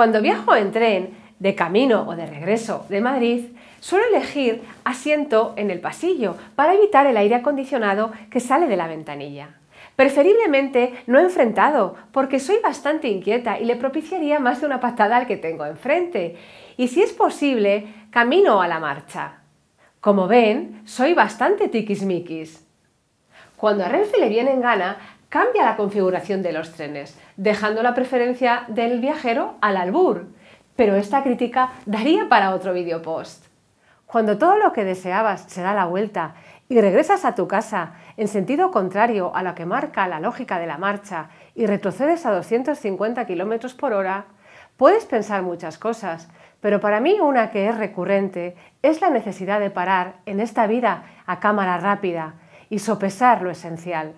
Cuando viajo en tren, de camino o de regreso de Madrid, suelo elegir asiento en el pasillo para evitar el aire acondicionado que sale de la ventanilla. Preferiblemente no enfrentado, porque soy bastante inquieta y le propiciaría más de una patada al que tengo enfrente. Y si es posible, camino a la marcha. Como ven, soy bastante tiquismiquis. Cuando a Renfe le viene en gana, cambia la configuración de los trenes, dejando la preferencia del viajero al albur. Pero esta crítica daría para otro video post. Cuando todo lo que deseabas se da la vuelta y regresas a tu casa en sentido contrario a lo que marca la lógica de la marcha y retrocedes a 250 km por hora, puedes pensar muchas cosas, pero para mí una que es recurrente es la necesidad de parar en esta vida a cámara rápida y sopesar lo esencial.